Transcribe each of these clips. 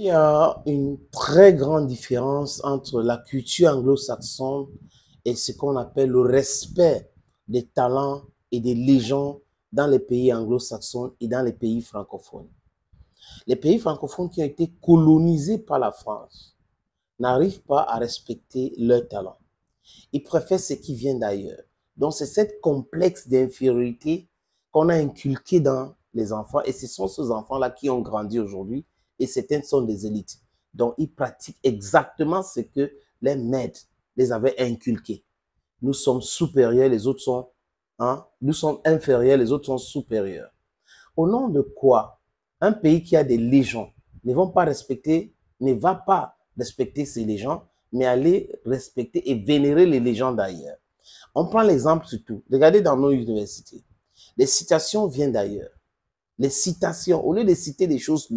Il y a une très grande différence entre la culture anglo-saxonne et ce qu'on appelle le respect des talents et des légendes dans les pays anglo-saxons et dans les pays francophones. Les pays francophones qui ont été colonisés par la France n'arrivent pas à respecter leurs talents. Ils préfèrent ce qui vient d'ailleurs. Donc c'est cette complexe d'infériorité qu'on a inculqué dans les enfants et ce sont ces enfants-là qui ont grandi aujourd'hui et certains sont des élites. Donc, ils pratiquent exactement ce que les maîtres les avaient inculqués. Nous sommes supérieurs, les autres sont, hein, nous sommes inférieurs, les autres sont supérieurs. Au nom de quoi un pays qui a des légions ne vont pas respecter, ne va pas respecter ses légions, mais aller respecter et vénérer les légions d'ailleurs. On prend l'exemple surtout. Regardez dans nos universités. Les citations viennent d'ailleurs. Les citations, au lieu de citer des choses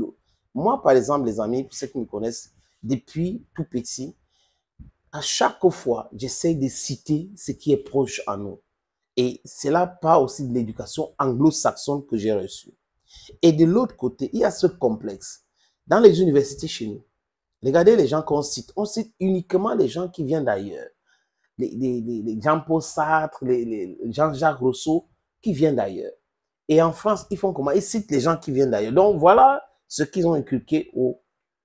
moi, par exemple, les amis, pour ceux qui me connaissent, depuis tout petit, à chaque fois, j'essaie de citer ce qui est proche à nous. Et cela part aussi de l'éducation anglo-saxonne que j'ai reçue. Et de l'autre côté, il y a ce complexe. Dans les universités chez nous, regardez les gens qu'on cite. On cite uniquement les gens qui viennent d'ailleurs. Les, les, les Jean-Paul Sartre, les, les Jean-Jacques Rousseau, qui viennent d'ailleurs. Et en France, ils font comment Ils citent les gens qui viennent d'ailleurs. Donc voilà ce qu'ils ont inculqué au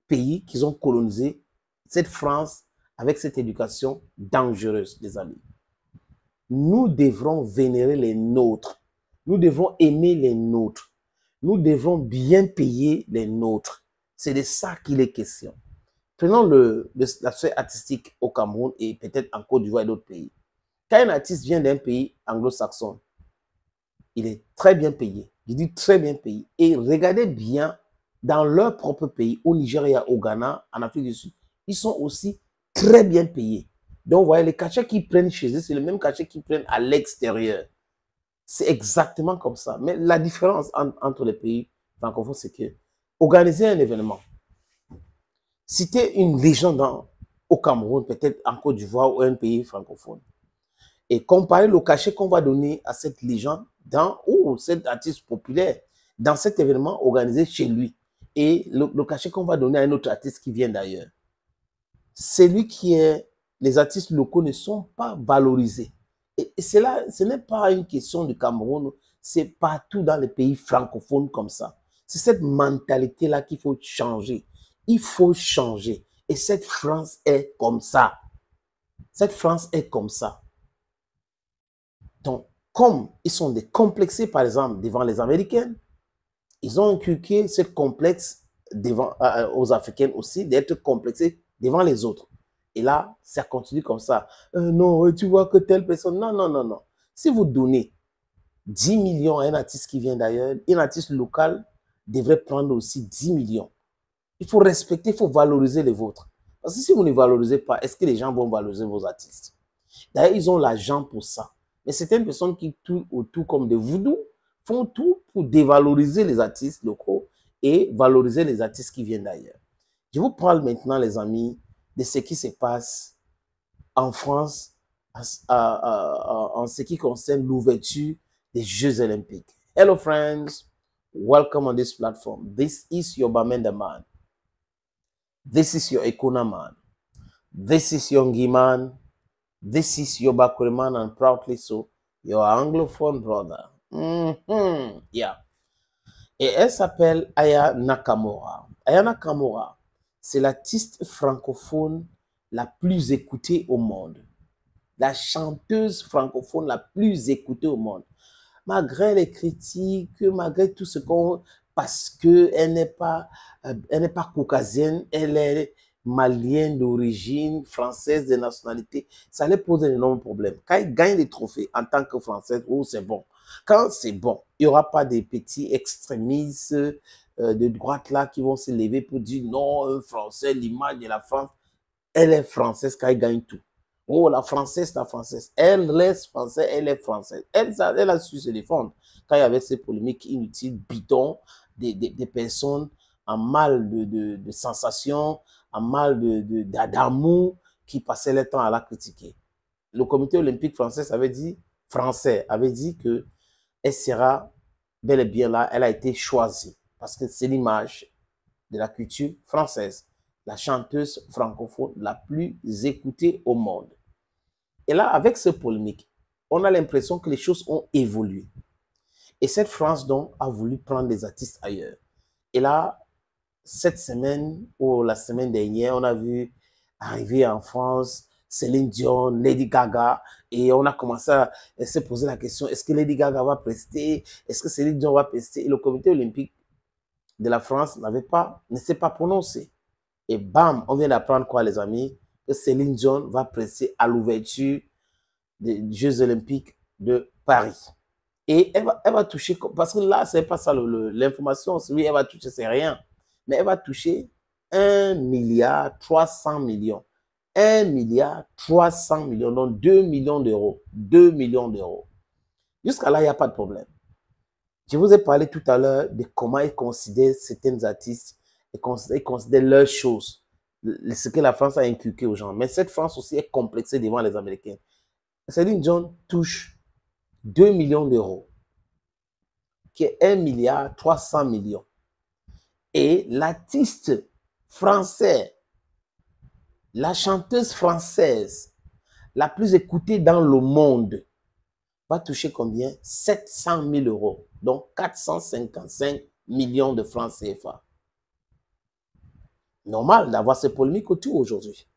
pays qu'ils ont colonisé, cette France, avec cette éducation dangereuse, des amis. Nous devrons vénérer les nôtres. Nous devons aimer les nôtres. Nous devons bien payer les nôtres. C'est de ça qu'il est question. Prenons le, l'aspect artistique au Cameroun et peut-être en Côte d'Ivoire et d'autres pays. Quand un artiste vient d'un pays anglo-saxon, il est très bien payé. Je dis très bien payé. Et regardez bien dans leur propre pays, au Nigeria, au Ghana, en Afrique du Sud, ils sont aussi très bien payés. Donc, vous voyez, les cachets qu'ils prennent chez eux, c'est le même cachet qu'ils prennent à l'extérieur. C'est exactement comme ça. Mais la différence entre les pays francophones, c'est que organiser un événement, citer une légende au Cameroun, peut-être en Côte d'Ivoire ou un pays francophone, et comparer le cachet qu'on va donner à cette légende dans, ou cet artiste populaire dans cet événement organisé chez lui et le, cachet qu'on va donner à un autre artiste qui vient d'ailleurs. Celui qui est, les artistes locaux ne sont pas valorisés. Et, cela, ce n'est pas une question du Cameroun, c'est partout dans les pays francophones comme ça. C'est cette mentalité-là qu'il faut changer. Il faut changer. Et cette France est comme ça. Cette France est comme ça. Donc, comme ils sont décomplexés, par exemple, devant les Américaines, ils ont inculqué ce complexe devant, euh, euh, aux Africaines aussi d'être complexés devant les autres. Et là, ça continue comme ça. Euh, non, tu vois que telle personne. Non, non, non, non. Si vous donnez 10 millions à un artiste qui vient d'ailleurs, un artiste local devrait prendre aussi 10 millions. Il faut respecter, il faut valoriser les vôtres. Parce que si vous ne valorisez pas, est-ce que les gens vont valoriser vos artistes D'ailleurs, ils ont l'argent pour ça. Mais c'est une personne qui tourne autour comme des voodoos font tout pour dévaloriser les artistes locaux et valoriser les artistes qui viennent d'ailleurs. Je vous parle maintenant, les amis, de ce qui se passe en France en ce qui concerne l'ouverture des Jeux Olympiques. Hello, friends. Welcome on this platform. This is your Bamenda man. This is your Ekuna man. This is your Ngiman. man. This is your Bakuri man and proudly so, your Anglophone brother. Mm-hmm. Yeah. Et elle s'appelle Aya Nakamura. Aya Nakamura, c'est l'artiste francophone la plus écoutée au monde. La chanteuse francophone la plus écoutée au monde. Malgré les critiques, malgré tout ce qu'on... Parce qu'elle n'est pas, euh, elle n'est pas caucasienne, elle est malienne d'origine, française de nationalité. Ça pose un énorme problèmes. Quand elle gagne des trophées en tant que française, oh, c'est bon. Quand c'est bon, il n'y aura pas des petits extrémistes euh, de droite là qui vont se lever pour dire non, un Français, l'image de la France, elle est française quand elle gagne tout. Oh, la française, la française. Elle reste française, elle est française. Elle, a su se défendre quand il y avait ces polémiques inutiles, bidons, des, personnes en mal de, sensations, en mal d'amour qui passaient le temps à la critiquer. Le comité olympique français avait dit, français, avait dit que elle sera bel et bien là, elle a été choisie parce que c'est l'image de la culture française, la chanteuse francophone la plus écoutée au monde. Et là, avec ce polémique, on a l'impression que les choses ont évolué. Et cette France, donc, a voulu prendre des artistes ailleurs. Et là, cette semaine ou la semaine dernière, on a vu arriver en France Céline Dion, Lady Gaga. Et on a commencé à se poser la question, est-ce que Lady Gaga va prester Est-ce que Céline Dion va prester Et le comité olympique de la France n'avait pas, ne s'est pas prononcé. Et bam, on vient d'apprendre quoi, les amis Que Céline Dion va prester à l'ouverture des Jeux olympiques de Paris. Et elle va, toucher, parce que là, c'est pas ça l'information. Oui, elle va toucher, c'est rien. Mais elle va toucher 1 milliard 300 millions. 1 milliard 300 millions, donc 2 millions d'euros. 2 millions d'euros. Jusqu'à là, il n'y a pas de problème. Je vous ai parlé tout à l'heure de comment ils considèrent certains artistes, et considèrent, leurs choses, ce que la France a inculqué aux gens. Mais cette France aussi est complexée devant les Américains. Céline John touche 2 millions d'euros, qui est 1 milliard 300 millions. Et l'artiste français la chanteuse française la plus écoutée dans le monde va toucher combien 700 000 euros, donc 455 millions de francs CFA. Normal d'avoir ces polémiques autour aujourd'hui.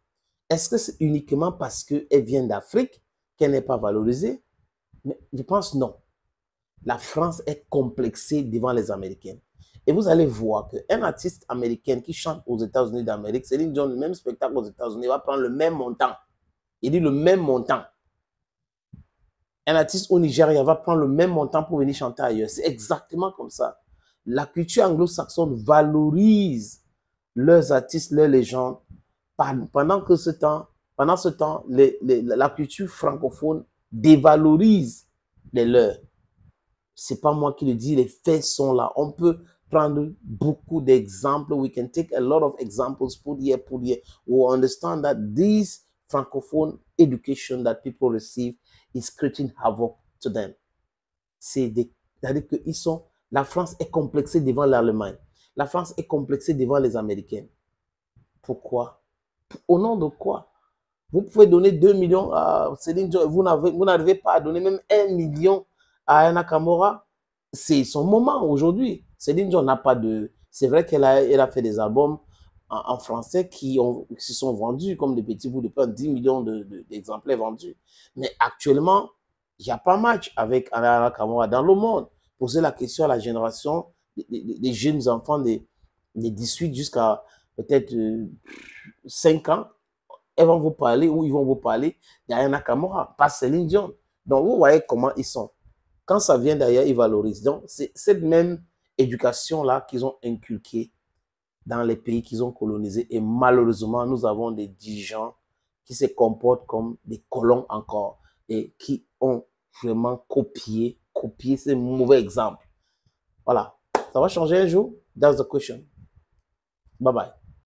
Est-ce que c'est uniquement parce qu'elle vient d'Afrique qu'elle n'est pas valorisée Mais je pense non. La France est complexée devant les Américains. Et vous allez voir qu'un artiste américain qui chante aux États-Unis d'Amérique, Céline Dion, le même spectacle aux États-Unis, va prendre le même montant. Il dit le même montant. Un artiste au Nigeria va prendre le même montant pour venir chanter ailleurs. C'est exactement comme ça. La culture anglo-saxonne valorise leurs artistes, leurs légendes. Pendant que ce temps, pendant ce temps, la culture francophone dévalorise les leurs. C'est pas moi qui le dis, les faits sont là. On peut prendre beaucoup d'exemples. We can take a lot of examples, pour here, put here. We will understand that this francophone education that people receive is creating havoc to them. C'est-à-dire que sont, la France est complexée devant l'Allemagne. La France est complexée devant les Américains. Pourquoi? Au nom de quoi? Vous pouvez donner 2 millions à Céline Vous n'arrivez pas à donner même 1 million à Anna Kamora. C'est son moment aujourd'hui. Céline Dion n'a pas de... C'est vrai qu'elle a, elle a fait des albums en, français qui, ont, se sont vendus comme des petits bouts de pain, 10 millions d'exemplaires de, vendus. Mais actuellement, il n'y a pas match avec Anna Kamara dans le monde. Poser la question à la génération des, jeunes enfants des, des 18 jusqu'à peut-être 5 euh, ans, elles vont vous parler ou ils vont vous parler d'Ayana Kamora, pas Céline Dion. Donc, vous voyez comment ils sont. Quand ça vient d'ailleurs, ils valorisent. Donc, c'est cette même éducation-là qu'ils ont inculqué dans les pays qu'ils ont colonisés. Et malheureusement, nous avons des dirigeants qui se comportent comme des colons encore et qui ont vraiment copié, copié ces mauvais exemples. Voilà. Ça va changer un jour? That's the question. Bye bye.